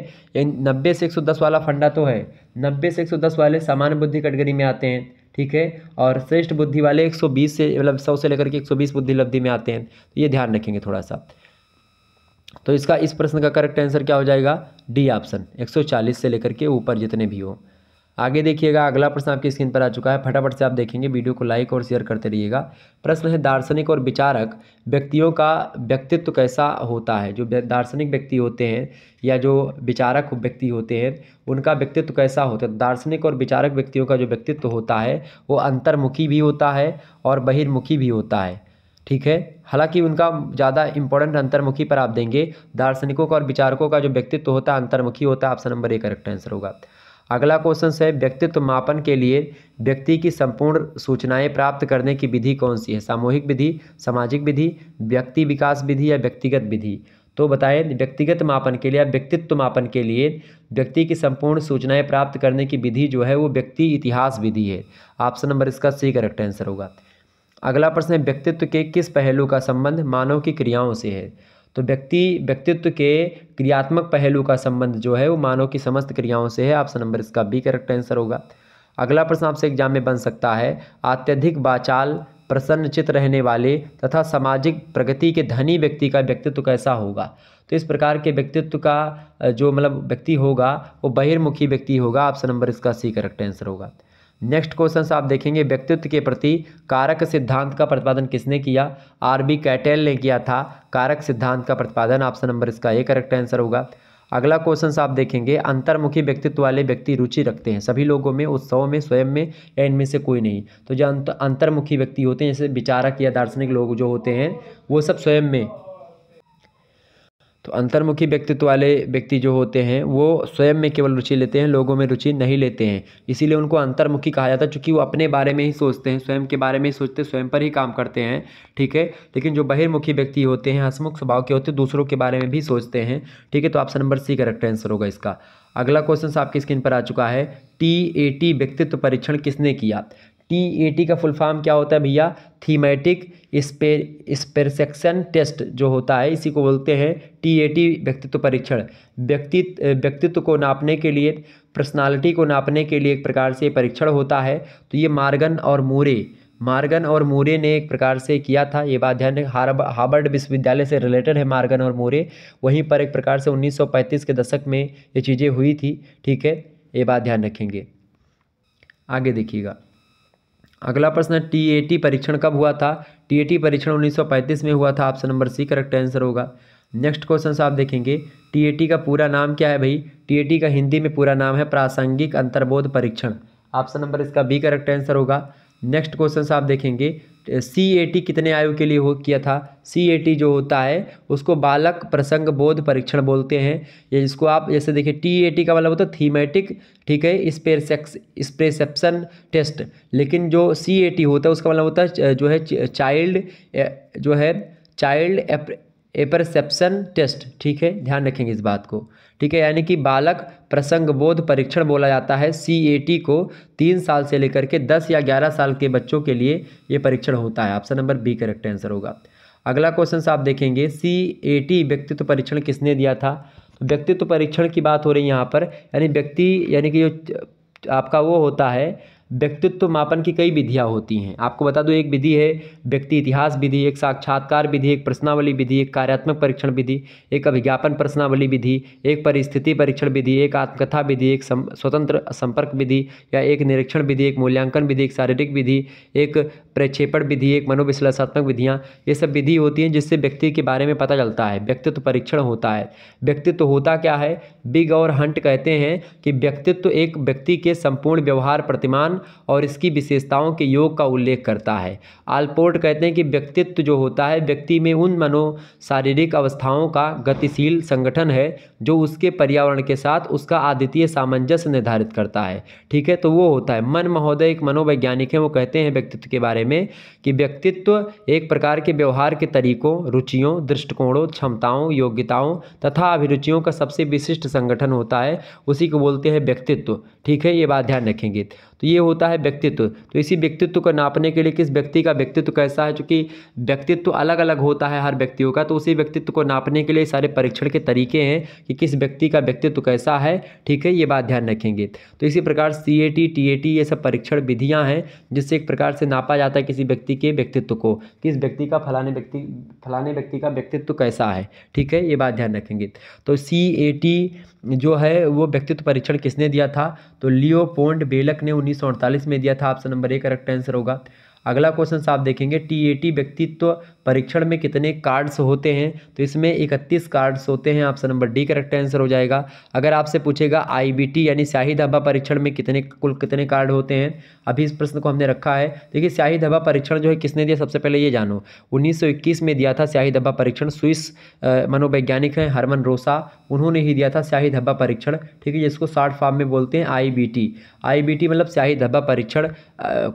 नब्बे से 110 वाला फंडा तो है नब्बे से 110 वाले सामान्य बुद्धि कैटेगरी में आते हैं ठीक है और श्रेष्ठ बुद्धि वाले 120 से मतलब 100 से लेकर के 120 बुद्धि लब्धि में आते हैं तो ये ध्यान रखेंगे थोड़ा सा तो इसका इस प्रश्न का करेक्ट आंसर क्या हो जाएगा डी ऑप्शन 140 से लेकर के ऊपर जितने भी हो आगे देखिएगा अगला प्रश्न आपकी स्क्रीन पर आ चुका है फटाफट से आप देखेंगे वीडियो को लाइक और शेयर करते रहिएगा प्रश्न है दार्शनिक और विचारक व्यक्तियों का व्यक्तित्व कैसा होता है जो दार्शनिक व्यक्ति होते हैं या जो विचारक व्यक्ति होते हैं उनका व्यक्तित्व कैसा होता है तो दार्शनिक और विचारक व्यक्तियों का जो व्यक्तित्व होता है वो अंतर्मुखी भी होता है और बहिर्मुखी भी होता है ठीक है हालांकि उनका ज़्यादा इंपॉर्टेंट अंतर्मुखी पर आप देंगे दार्शनिकों का और विचारकों का जो व्यक्तित्व होता है अंतर्मुखी होता है option number A correct answer होगा अगला क्वेश्चन है व्यक्तित्व मापन के लिए व्यक्ति की संपूर्ण सूचनाएं प्राप्त करने की विधि कौन सी है सामूहिक विधि सामाजिक विधि व्यक्ति विकास विधि या व्यक्तिगत विधि तो बताएं व्यक्तिगत मापन के लिए या व्यक्तित्व मापन के लिए व्यक्ति की संपूर्ण सूचनाएं प्राप्त करने की विधि जो है वो व्यक्ति इतिहास विधि है ऑप्शन नंबर इसका सी करेक्ट आंसर होगा अगला प्रश्न है व्यक्तित्व के किस पहलू का संबंध मानव की क्रियाओं से है तो व्यक्ति व्यक्तित्व के क्रियात्मक पहलू का संबंध जो है वो मानव की समस्त क्रियाओं से है ऑप्शन नंबर इसका बी करेक्ट आंसर होगा अगला प्रश्न आपसे एग्जाम में बन सकता है अत्यधिक बाचाल प्रसन्नचित रहने वाले तथा सामाजिक प्रगति के धनी व्यक्ति का व्यक्तित्व कैसा होगा तो इस प्रकार के व्यक्तित्व का जो मतलब व्यक्ति होगा वो बहिर्मुखी व्यक्ति होगा ऑप्शन नंबर इसका सी करेक्ट आंसर होगा नेक्स्ट क्वेश्चन आप देखेंगे व्यक्तित्व के प्रति कारक सिद्धांत का प्रतिपादन किसने किया आर बी कैटेल ने किया था कारक सिद्धांत का प्रतिपादन ऑप्शन नंबर इसका ए करेक्ट आंसर होगा अगला क्वेश्चन आप देखेंगे अंतर्मुखी व्यक्तित्व वाले व्यक्ति रुचि रखते हैं सभी लोगों में उत्सवों में स्वयं में या इनमें से कोई नहीं तो जो अंतर्मुखी व्यक्ति होते हैं जैसे विचारक या दार्शनिक लोग जो होते हैं वो सब स्वयं में तो अंतर्मुखी व्यक्तित्व वाले व्यक्ति जो होते हैं वो स्वयं में केवल रुचि लेते हैं लोगों में रुचि नहीं लेते हैं इसीलिए उनको अंतर्मुखी कहा जाता है चूँकि वो अपने बारे में ही सोचते हैं स्वयं के बारे में ही सोचते हैं स्वयं पर ही काम करते हैं ठीक है लेकिन जो बहिर्मुखी व्यक्ति होते हैं हसमुख स्वभाव के होते हैं दूसरों के बारे में भी सोचते हैं ठीक है तो option number C correct answer होगा इसका अगला क्वेश्चन आपकी स्क्रीन पर आ चुका है टी ए टी व्यक्तित्व परीक्षण किसने किया टी ए टी का फुल फॉर्म क्या होता है भैया थीमेटिक स्पेसेक्शन टेस्ट जो होता है इसी को बोलते हैं टी ए टी व्यक्तित्व परीक्षण व्यक्ति व्यक्तित्व को नापने के लिए पर्सनालिटी को नापने के लिए एक प्रकार से परीक्षण होता है तो ये मार्गन और मूरे मार्गन और मूरे ने एक प्रकार से किया था ये बात ध्यान हार्वर्ड विश्वविद्यालय से रिलेटेड है मार्गन और मूरे वहीं पर एक प्रकार से 1935 के दशक में ये चीज़ें हुई थी ठीक है ये बात ध्यान रखेंगे आगे देखिएगा अगला प्रश्न है टीएटी परीक्षण कब हुआ था टीएटी परीक्षण 1935 में हुआ था option number C correct answer होगा नेक्स्ट क्वेश्चन आप देखेंगे टीएटी का पूरा नाम क्या है भाई टीएटी का हिंदी में पूरा नाम है प्रासंगिक अंतर्बोध परीक्षण ऑप्शन नंबर इसका बी करेक्ट आंसर होगा नेक्स्ट क्वेश्चन आप देखेंगे सी ए टी कितने आयु के लिए हो किया था सी ए टी जो होता है उसको बालक प्रसंग बोध परीक्षण बोलते हैं ये इसको आप जैसे देखिए टी ए टी का मतलब होता है थीमेटिक ठीक है स्पेसेक्स टेस्ट लेकिन जो सी ए टी होता है उसका मतलब होता है जो है चाइल्ड जो है चाइल्ड ए परसेप्शन टेस्ट ठीक है ध्यान रखेंगे इस बात को ठीक है यानी कि बालक प्रसंग बोध परीक्षण बोला जाता है सी को तीन साल से लेकर के दस या ग्यारह साल के बच्चों के लिए ये परीक्षण होता है option number B correct answer होगा अगला क्वेश्चन आप देखेंगे सी व्यक्तित्व परीक्षण किसने दिया था तो व्यक्तित्व परीक्षण की बात हो रही है यहाँ पर यानी व्यक्ति यानी कि जो आपका वो होता है व्यक्तित्व मापन की कई विधियाँ होती हैं आपको बता दूँ एक विधि है व्यक्ति इतिहास विधि एक साक्षात्कार विधि एक प्रश्नावली विधि एक कार्यात्मक परीक्षण विधि एक अभिज्ञापन प्रश्नावली विधि एक परिस्थिति परीक्षण विधि एक आत्मकथा विधि एक सम, स्वतंत्र संपर्क विधि या एक निरीक्षण विधि एक मूल्यांकन विधि एक शारीरिक विधि एक प्रक्षेपण विधि एक मनोविश्लेषात्मक विधियाँ ये सब विधि होती हैं जिससे व्यक्ति के बारे में पता चलता है व्यक्तित्व परीक्षण होता है व्यक्तित्व होता क्या है बिग और हंट कहते हैं कि व्यक्तित्व एक व्यक्ति के संपूर्ण व्यवहार प्रतिमान और इसकी विशेषताओं के योग का उल्लेख करता है आलपोर्ट कहते हैं कि व्यक्तित्व जो होता है व्यक्ति में उन मनो शारीरिक अवस्थाओं का गतिशील संगठन है जो उसके पर्यावरण के साथ उसका आदितीय सामंजस्य निर्धारित करता है ठीक है तो वो होता है मन महोदय एक मनोवैज्ञानिक है वो कहते हैं व्यक्तित्व के बारे में कि व्यक्तित्व एक प्रकार के व्यवहार के तरीकों रुचियों दृष्टिकोणों क्षमताओं योग्यताओं तथा अभिरुचियों का सबसे विशिष्ट संगठन होता है उसी को बोलते हैं व्यक्तित्व ठीक है ये बात ध्यान रखेंगे तो ये होता है व्यक्तित्व तो इसी व्यक्तित्व को नापने के लिए किस व्यक्ति का व्यक्तित्व कैसा है चूँकि व्यक्तित्व अलग अलग होता है हर व्यक्तियों का तो उसी व्यक्तित्व को नापने के लिए सारे परीक्षण के तरीके हैं कि किस व्यक्ति का व्यक्तित्व कैसा है ठीक है ये बात ध्यान रखेंगे तो इसी प्रकार C A T T A T ये सब परीक्षण विधियाँ हैं जिससे एक प्रकार से नापा जाता है किसी व्यक्ति के व्यक्तित्व को किस व्यक्ति का फलाने व्यक्ति फलाने व्यक्ति का व्यक्तित्व कैसा है ठीक है ये बात ध्यान रखेंगे तो सी ए टी जो है वो व्यक्तित्व परीक्षण किसने दिया था तो लियोपोल्ड बेलक ने उन्नीस उन्नीस में दिया था option number A correct answer होगा अगला क्वेश्चन आप देखेंगे टीएटी व्यक्तित्व परीक्षण में कितने कार्ड्स होते हैं तो इसमें इकतीस कार्ड्स होते हैं option number D correct answer हो जाएगा अगर आपसे पूछेगा आईबीटी यानी स्याही धाबा परीक्षण में कितने कुल कितने कार्ड होते हैं अभी इस प्रश्न को हमने रखा है देखिए स्याही धाबा परीक्षण जो है किसने दिया सबसे पहले ये जानो उन्नीस में दिया था स्याही धब्बा परीक्षण स्विस मनोवैज्ञानिक हैं हरमन रोसा उन्होंने ही दिया था स्याही धब्बा परीक्षण ठीक है जिसको शार्ट फॉर्म में बोलते हैं बी टी मतलब स्याही धब्बा परीक्षण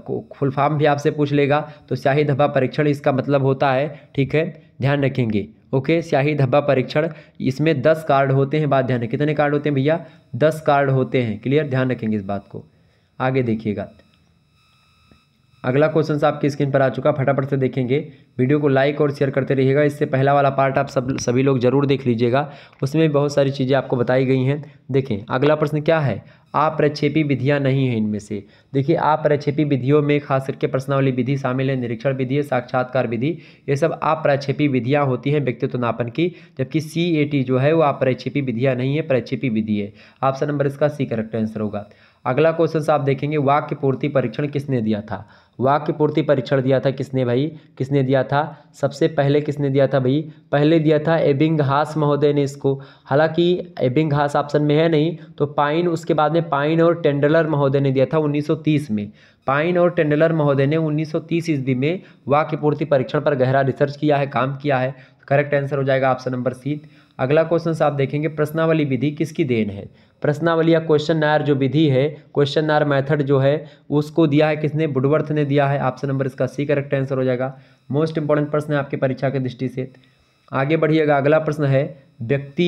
फुल फॉर्म भी आपसे पूछ लेगा तो स्याही धब्बा परीक्षण इसका मतलब होता है ठीक है ध्यान रखेंगे ओके स्याही धब्बा परीक्षण इसमें दस कार्ड होते हैं बात ध्यान कितने कार्ड होते हैं भैया दस कार्ड होते हैं क्लियर ध्यान रखेंगे इस बात को आगे देखिएगा अगला क्वेश्चन आपकी स्क्रीन पर आ चुका फटाफट से देखेंगे वीडियो को लाइक और शेयर करते रहिएगा इससे पहला वाला पार्ट आप सब सभी लोग जरूर देख लीजिएगा उसमें बहुत सारी चीज़ें आपको बताई गई हैं देखें अगला प्रश्न क्या है प्रक्षेपी विधियाँ नहीं हैं इनमें से देखिए प्रक्षेपी विधियों में खास करके प्रश्नावली विधि शामिल है निरीक्षण विधि साक्षात्कार विधि ये सब प्रक्षेपी विधियाँ होती हैं व्यक्तित्व नापन की जबकि सी ए टी जो है वो प्रक्षेपी विधियाँ नहीं है प्रक्षेपी विधि है ऑप्शन नंबर इसका सी करेक्ट आंसर होगा अगला क्वेश्चन आप देखेंगे वाक्य पूर्ति परीक्षण किसने दिया था वाक्य पूर्ति परीक्षण दिया था किसने भाई किसने दिया था सबसे पहले किसने दिया था भाई पहले दिया था एबिंग हास महोदय ने इसको हालांकि एबिंग हास ऑप्शन में है नहीं तो पाइन उसके बाद में पाइन और टेंडलर महोदय ने दिया था 1930 में पाइन और टेंडलर महोदय ने 1930 ईस्वी में वाक्य पूर्ति परीक्षण पर गहरा रिसर्च किया है काम किया है करेक्ट आंसर हो जाएगा ऑप्शन नंबर सी अगला क्वेश्चन आप देखेंगे प्रश्नावली विधि किसकी देन है प्रश्नावली या क्वेश्चन नायर जो विधि है क्वेश्चन नायर मैथड जो है उसको दिया है किसने बुडवर्थ ने दिया है ऑप्शन नंबर इसका सी करेक्ट आंसर हो जाएगा मोस्ट इंपॉर्टेंट प्रश्न है आपकी परीक्षा की दृष्टि से आगे बढ़िएगा अगला प्रश्न है व्यक्ति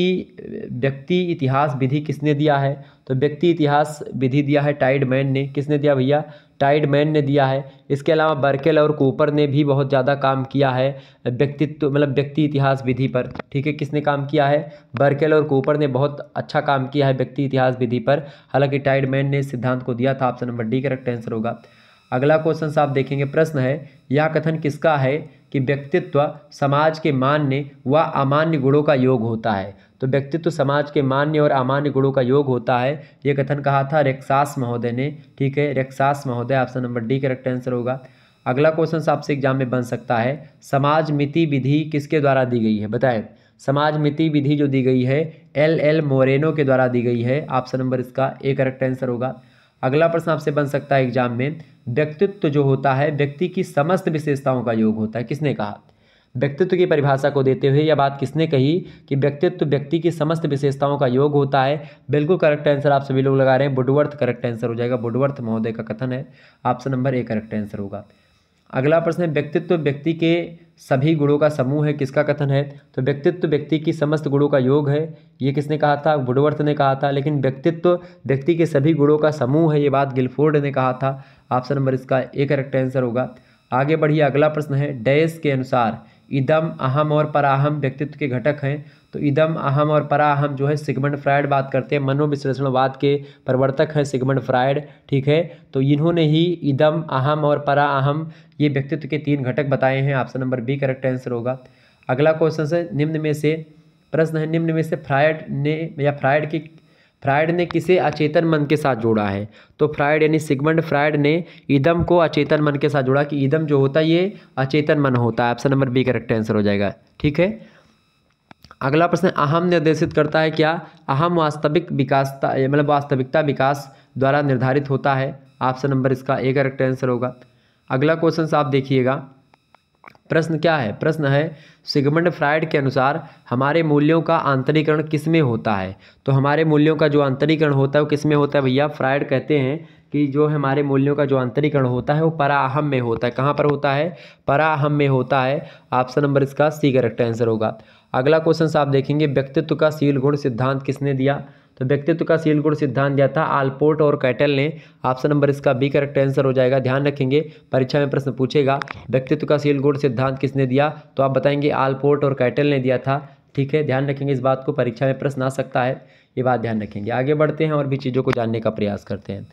व्यक्ति इतिहास विधि किसने दिया है तो व्यक्ति इतिहास विधि दिया है टाइड मैन ने किसने दिया भैया टाइड मैन ने दिया है इसके अलावा बर्केल और कूपर ने भी बहुत ज़्यादा काम किया है व्यक्तित्व मतलब व्यक्ति इतिहास विधि पर ठीक है किसने काम किया है बर्केल और कूपर ने बहुत अच्छा काम किया है व्यक्ति इतिहास विधि पर हालांकि टाइड मैन ने सिद्धांत को दिया था option number D correct answer होगा अगला क्वेश्चन आप देखेंगे प्रश्न है यह कथन किसका है कि व्यक्तित्व समाज के मान्य व अमान्य गुणों का योग होता है तो व्यक्तित्व समाज के मान्य और अमान्य गुणों का योग होता है ये कथन कहा था रेक्सास महोदय ने ठीक है रेक्सास महोदय option number D correct answer होगा अगला क्वेश्चन आपसे एग्जाम में बन सकता है समाज मिति विधि किसके द्वारा दी गई है बताएं समाज मिति विधि जो दी गई है एल एल मोरेनो के द्वारा दी गई है ऑप्शन नंबर इसका ए करेक्ट आंसर होगा अगला प्रश्न आपसे बन सकता है एग्जाम में व्यक्तित्व जो होता है व्यक्ति की समस्त विशेषताओं का योग होता है किसने कहा व्यक्तित्व की परिभाषा को देते हुए यह बात किसने कही कि व्यक्तित्व व्यक्ति की समस्त विशेषताओं का योग होता है बिल्कुल करेक्ट आंसर आप सभी लोग लगा रहे हैं बुडवर्थ करेक्ट आंसर हो जाएगा बुडवर्थ महोदय का कथन है option number A correct answer होगा अगला प्रश्न है व्यक्तित्व व्यक्ति के सभी गुणों का समूह है किसका कथन है तो व्यक्तित्व व्यक्ति की समस्त गुणों का योग है ये किसने कहा था वुडवर्थ ने कहा था लेकिन व्यक्तित्व व्यक्ति के सभी गुणों का समूह है ये बात गिलफोर्ड ने कहा था ऑप्शन नंबर इसका एक करेक्ट आंसर होगा आगे बढ़िए अगला प्रश्न है डैश के अनुसार इदम अहम और पराहम व्यक्तित्व के घटक हैं तो इदम अहम और पराहम जो है सिगमंड फ्रायड बात करते हैं मनोविश्लेषणवाद के प्रवर्तक हैं सिगमंड फ्रायड ठीक है तो इन्होंने ही इदम अहम और पराहम ये व्यक्तित्व के तीन घटक बताए हैं option number B correct answer होगा अगला क्वेश्चन है निम्न में से प्रश्न है निम्न में से फ्रायड ने या फ्रायड की फ्रायड ने किसे अचेतन मन के साथ जोड़ा है तो फ्रायड यानी सिगमंड फ्रायड ने ईदम को अचेतन मन के साथ जोड़ा कि ईदम जो होता है ये अचेतन मन होता है option number B correct answer हो जाएगा ठीक है अगला प्रश्न अहम निर्देशित करता है क्या अहम वास्तविक विकासता मतलब वास्तविकता विकास द्वारा निर्धारित होता है ऑप्शन नंबर इसका ए करेक्ट आंसर होगा अगला क्वेश्चन आप देखिएगा प्रश्न क्या है प्रश्न है सिगमंड फ्राइड के अनुसार हमारे मूल्यों का आंतरीकरण किस में होता है तो हमारे मूल्यों का जो आंतरीकरण होता है वो किस में होता है भैया फ्राइड कहते हैं कि जो हमारे मूल्यों का जो आंतरीकरण होता है वो पराहम में होता है कहाँ पर होता है पराहम में होता है ऑप्शन नंबर इसका सी करेक्ट आंसर होगा अगला क्वेश्चन आप देखेंगे व्यक्तित्व का सील गुण सिद्धांत किसने दिया तो व्यक्तित्व का सील गुण सिद्धांत दिया था आलपोर्ट और कैटल ने ऑप्शन नंबर इसका बी करेक्ट आंसर हो जाएगा ध्यान रखेंगे परीक्षा में प्रश्न पूछेगा व्यक्तित्व का सील गुण सिद्धांत किसने दिया तो आप बताएंगे आलपोर्ट और कैटल ने दिया था ठीक है ध्यान रखेंगे इस बात को परीक्षा में प्रश्न आ सकता है ये बात ध्यान रखेंगे आगे बढ़ते हैं और भी चीज़ों को जानने का प्रयास करते हैं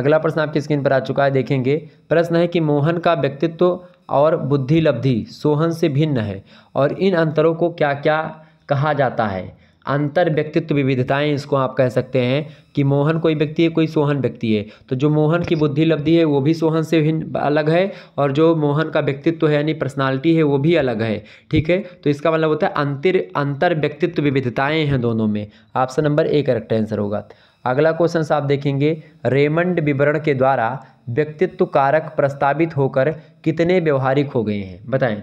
अगला प्रश्न आपकी स्क्रीन पर आ चुका है देखेंगे प्रश्न है कि मोहन का व्यक्तित्व और बुद्धि लब्धि सोहन से भिन्न है और इन अंतरों को क्या क्या कहा जाता है अंतर व्यक्तित्व विविधताएं इसको आप कह सकते हैं कि मोहन कोई व्यक्ति है कोई सोहन व्यक्ति है तो जो मोहन की बुद्धि लब्धि है वो भी सोहन से भिन्न अलग है और जो मोहन का व्यक्तित्व है यानी पर्सनालिटी है वो भी अलग है ठीक है तो इसका मतलब होता है अंतर अंतर व्यक्तित्व विविधताएँ हैं दोनों में option number A correct answer होगा अगला क्वेश्चन आप देखेंगे रेमंड विवरण के द्वारा व्यक्तित्व कारक प्रस्तावित होकर कितने व्यवहारिक हो गए हैं बताएं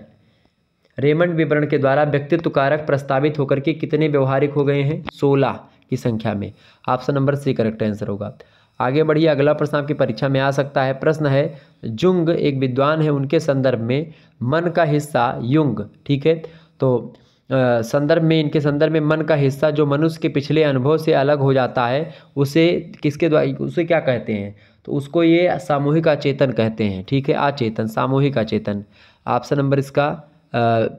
रेमंड विवरण के द्वारा व्यक्तित्व कारक प्रस्तावित होकर के कितने व्यवहारिक हो गए हैं सोलह की संख्या में option number C correct answer होगा आगे बढ़िए अगला प्रश्न आपकी परीक्षा में आ सकता है प्रश्न है जुंग एक विद्वान है उनके संदर्भ में मन का हिस्सा युंग ठीक है तो संदर्भ में इनके संदर्भ में मन का हिस्सा जो मनुष्य के पिछले अनुभव से अलग हो जाता है उसे किसके द्वारा उसे क्या कहते हैं तो उसको ये सामूहिक अचेतन कहते हैं ठीक है आचेतन सामूहिक अचेतन ऑप्शन नंबर इसका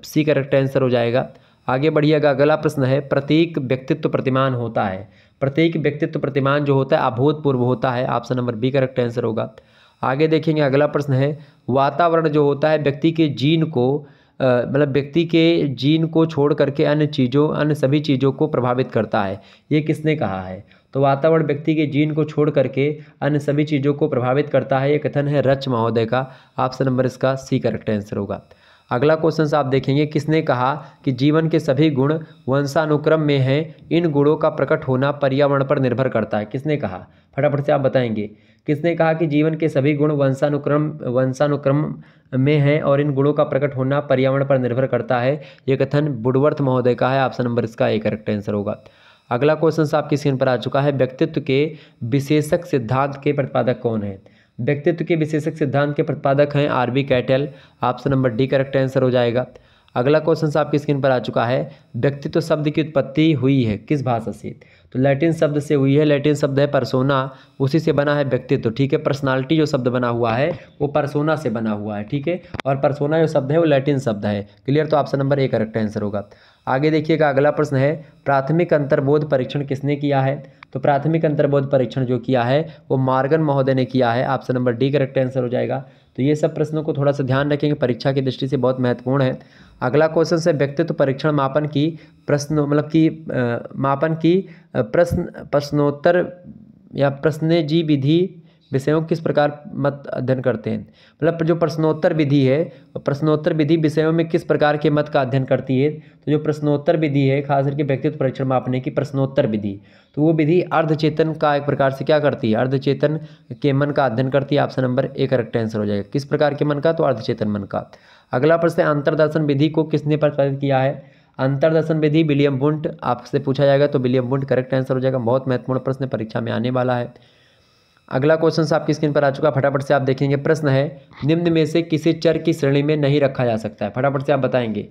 सी करेक्ट आंसर हो जाएगा आगे बढ़िएगा अगला प्रश्न है प्रत्येक व्यक्तित्व प्रतिमान होता है प्रत्येक व्यक्तित्व प्रतिमान जो होता है अभूतपूर्व होता है option number B correct answer होगा आगे देखेंगे अगला प्रश्न है वातावरण जो होता है व्यक्ति के जीन को मतलब व्यक्ति के जीन को छोड़ करके अन्य चीज़ों अन्य सभी चीज़ों को प्रभावित करता है ये किसने कहा है तो वातावरण व्यक्ति के जीन को छोड़ करके अन्य सभी चीज़ों को प्रभावित करता है ये कथन है रच महोदय का ऑप्शन नंबर इसका सी करेक्ट आंसर होगा अगला क्वेश्चन आप देखेंगे किसने कहा कि जीवन के सभी गुण वंशानुक्रम में हैं इन गुणों का प्रकट होना पर्यावरण पर निर्भर करता है किसने कहा फटाफट से आप बताएंगे किसने कहा कि जीवन के सभी गुण वंशानुक्रम वंशानुक्रम में हैं और इन गुणों का प्रकट होना पर्यावरण पर निर्भर करता है ये कथन बुडवर्थ महोदय का है ऑप्शन नंबर इसका एक करेक्ट आंसर होगा अगला क्वेश्चन आपकी स्क्रीन पर आ चुका है व्यक्तित्व के विशेषक सिद्धांत के प्रतिपादक कौन है व्यक्तित्व के विशेषक सिद्धांत के प्रतिपादक हैं R B Cattell option number D correct answer हो जाएगा अगला क्वेश्चन आपकी स्क्रीन पर आ चुका है व्यक्तित्व शब्द की उत्पत्ति हुई है किस भाषा से तो लैटिन शब्द से हुई है लैटिन शब्द है परसोना उसी से बना है व्यक्तित्व ठीक है पर्सनालिटी जो शब्द बना हुआ है वो परसोना से बना हुआ है ठीक है और परसोना जो शब्द है वो लैटिन शब्द है क्लियर तो option number A correct answer होगा आगे देखिएगा अगला प्रश्न है प्राथमिक अंतर्बोध परीक्षण किसने किया है तो प्राथमिक अंतर्बोध परीक्षण जो किया है वो मार्गन महोदय ने किया है option number D correct answer हो जाएगा तो ये सब प्रश्नों को थोड़ा सा ध्यान रखेंगे परीक्षा की दृष्टि से बहुत महत्वपूर्ण है अगला क्वेश्चन से व्यक्तित्व परीक्षण मापन की प्रश्न मतलब कि मापन की प्रश्न प्रश्नोत्तर या प्रश्न जी विधि विषयों किस प्रकार मत अध्ययन करते हैं मतलब जो प्रश्नोत्तर विधि है प्रश्नोत्तर विधि विषयों में किस प्रकार के मत का अध्ययन करती है तो जो प्रश्नोत्तर विधि है खास करके व्यक्तित्व परीक्षण मापने की प्रश्नोत्तर विधि तो वो विधि अर्धचेतन का एक प्रकार से क्या करती है अर्धचेतन के मन का अध्ययन करती है option number A correct answer हो जाएगा किस प्रकार के मन का तो अर्धचेतन मन का अगला प्रश्न अंतरदर्शन अंतर्दर्शन विधि को किसने प्रतिपादित किया है अंतर्दर्शन विधि विलियम बुंट आपसे पूछा जाएगा तो विलियम बुंट करेक्ट आंसर हो जाएगा बहुत महत्वपूर्ण प्रश्न परीक्षा में आने वाला है अगला क्वेश्चन आपकी स्क्रीन पर आ चुका है फटाफट से आप देखेंगे प्रश्न है निम्न में से किसी चर की श्रेणी में नहीं रखा जा सकता है फटाफट से आप बताएंगे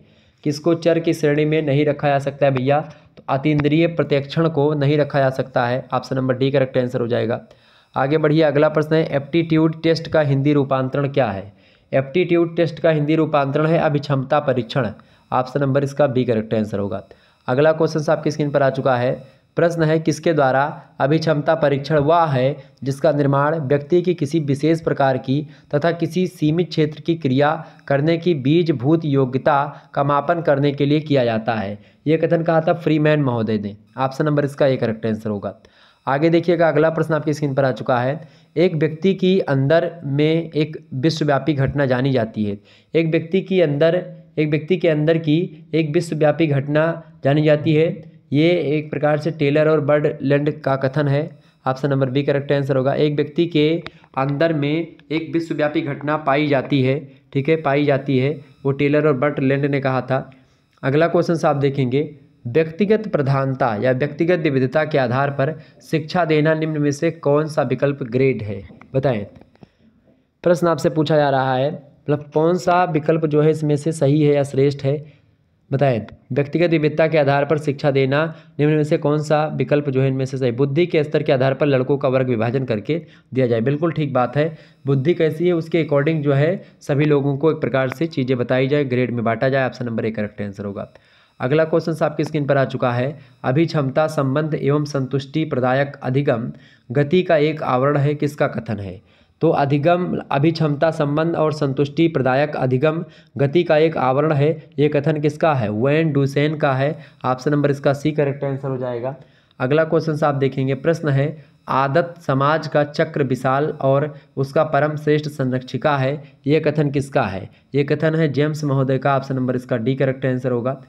किसको चर की श्रेणी में नहीं रखा जा सकता है भैया तो अतीन्द्रिय प्रत्यक्षण को नहीं रखा जा सकता है option number D correct answer हो जाएगा आगे बढ़िए अगला प्रश्न है एप्टीट्यूड टेस्ट का हिंदी रूपांतरण क्या है एप्टीट्यूड टेस्ट का हिंदी रूपांतरण है अभिक्षमता परीक्षण ऑप्शन नंबर इसका बी करेक्ट आंसर होगा अगला क्वेश्चन आपकी स्क्रीन पर आ चुका है प्रश्न है किसके द्वारा अभिक्षमता परीक्षण वह है जिसका निर्माण व्यक्ति की किसी विशेष प्रकार की तथा किसी सीमित क्षेत्र की क्रिया करने की बीजभूत योग्यता का मापन करने के लिए किया जाता है ये कथन कहा था फ्रीमैन महोदय ने ऑप्शन नंबर इसका एक करेक्ट आंसर होगा आगे देखिएगा अगला प्रश्न आपकी स्क्रीन पर आ चुका है एक व्यक्ति की अंदर में एक विश्वव्यापी घटना जानी जाती है एक व्यक्ति की अंदर एक व्यक्ति के अंदर की एक विश्वव्यापी घटना जानी जाती है ये एक प्रकार से टेलर और बर्ड लैंड का कथन है option number B correct answer होगा एक व्यक्ति के अंदर में एक विश्वव्यापी घटना पाई जाती है ठीक है पाई जाती है वो टेलर और लैंड ने कहा था अगला क्वेश्चन आप देखेंगे व्यक्तिगत प्रधानता या व्यक्तिगत विविधता के आधार पर शिक्षा देना निम्न में से कौन सा विकल्प ग्रेड है बताएं प्रश्न आपसे पूछा जा रहा है मतलब कौन सा विकल्प जो है इसमें से सही है या श्रेष्ठ है बताएं व्यक्तिगत विविधता के आधार पर शिक्षा देना निम्न में से कौन सा विकल्प जो है इनमें से सही बुद्धि के स्तर के आधार पर लड़कों का वर्ग विभाजन करके दिया जाए बिल्कुल ठीक बात है बुद्धि कैसी है उसके अकॉर्डिंग जो है सभी लोगों को एक प्रकार से चीज़ें बताई जाए ग्रेड में बांटा जाए ऑप्शन नंबर एक करेक्ट आंसर होगा अगला क्वेश्चन आपकी स्क्रीन पर आ चुका है अभी क्षमता संबंध एवं संतुष्टि प्रदायक अधिगम गति का एक आवरण है किसका कथन है तो अधिगम अभिक्षमता संबंध और संतुष्टि प्रदायक अधिगम गति का एक आवरण है ये कथन किसका है वैन डूसेन का है ऑप्शन नंबर इसका सी करेक्ट आंसर हो जाएगा अगला क्वेश्चन आप देखेंगे प्रश्न है आदत समाज का चक्र विशाल और उसका परम श्रेष्ठ संरक्षिका है ये कथन किसका है ये कथन है जेम्स महोदय का ऑप्शन नंबर इसका डी करेक्ट आंसर होगा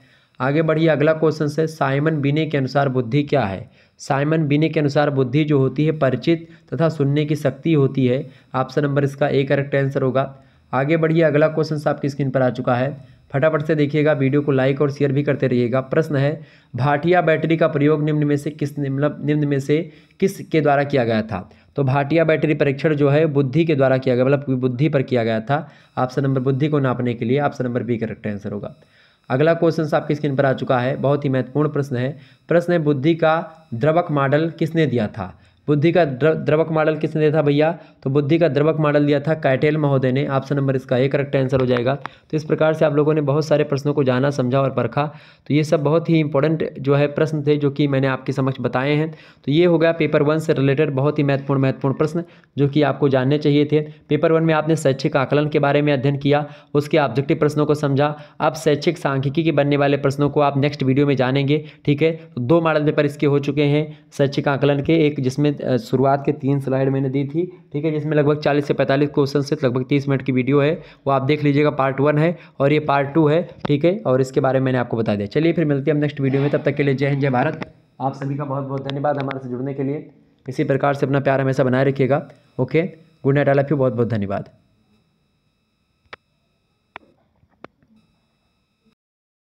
आगे बढ़िए अगला क्वेश्चन है साइमन बीने के अनुसार बुद्धि क्या है साइमन बीने के अनुसार बुद्धि जो होती है परिचित तथा सुनने की शक्ति होती है ऑप्शन नंबर इसका ए करेक्ट आंसर होगा आगे बढ़िए अगला क्वेश्चन आपकी स्क्रीन पर आ चुका है फटाफट से देखिएगा वीडियो को लाइक और शेयर भी करते रहिएगा प्रश्न है भाटिया बैटरी का प्रयोग निम्न में से किस मतलब निम्न में से किस के द्वारा किया गया था तो भाटिया बैटरी परीक्षण जो है बुद्धि के द्वारा किया गया मतलब बुद्धि पर किया गया था ऑप्शन नंबर बुद्धि को नापने के लिए option number B correct answer होगा अगला क्वेश्चन आपकी स्क्रीन पर आ चुका है बहुत ही महत्वपूर्ण प्रश्न है प्रश्न है बुद्धि का द्रवक मॉडल किसने दिया था बुद्धि का द्रवक मॉडल किसने दिया था भैया तो बुद्धि का द्रवक मॉडल दिया था कैटेल महोदय ने ऑप्शन नंबर इसका एक करेक्ट आंसर हो जाएगा तो इस प्रकार से आप लोगों ने बहुत सारे प्रश्नों को जाना समझा और परखा तो ये सब बहुत ही इंपॉर्टेंट जो है प्रश्न थे जो कि मैंने आपके समक्ष बताए हैं तो ये हो गया पेपर वन से रिलेटेड बहुत ही महत्वपूर्ण महत्वपूर्ण प्रश्न जो कि आपको जानने चाहिए थे पेपर वन में आपने शैक्षिक आकलन के बारे में अध्ययन किया उसके ऑब्जेक्टिव प्रश्नों को समझा अब शैक्षिक सांख्यिकी के बनने वाले प्रश्नों को आप नेक्स्ट वीडियो में जानेंगे ठीक है तो दो मॉडल पेपर इसके हो चुके हैं शैक्षिक आकलन के एक जिसमें शुरुआत के तीन स्लाइड मैंने दी थी ठीक है जिसमें लगभग चालीस से पैंतालीस क्वेश्चन से लगभग तीस मिनट की वीडियो है वो आप देख लीजिएगा पार्ट वन है और ये पार्ट टू है ठीक है और इसके बारे में मैंने आपको बता दिया चलिए फिर मिलते हैं हम नेक्स्ट वीडियो में तब तक के लिए जय हिंद जय भारत आप सभी का बहुत बहुत धन्यवाद हमारे से जुड़ने के लिए इसी प्रकार से अपना प्यार हमेशा बनाए रखिएगा okay good night I love you बहुत बहुत धन्यवाद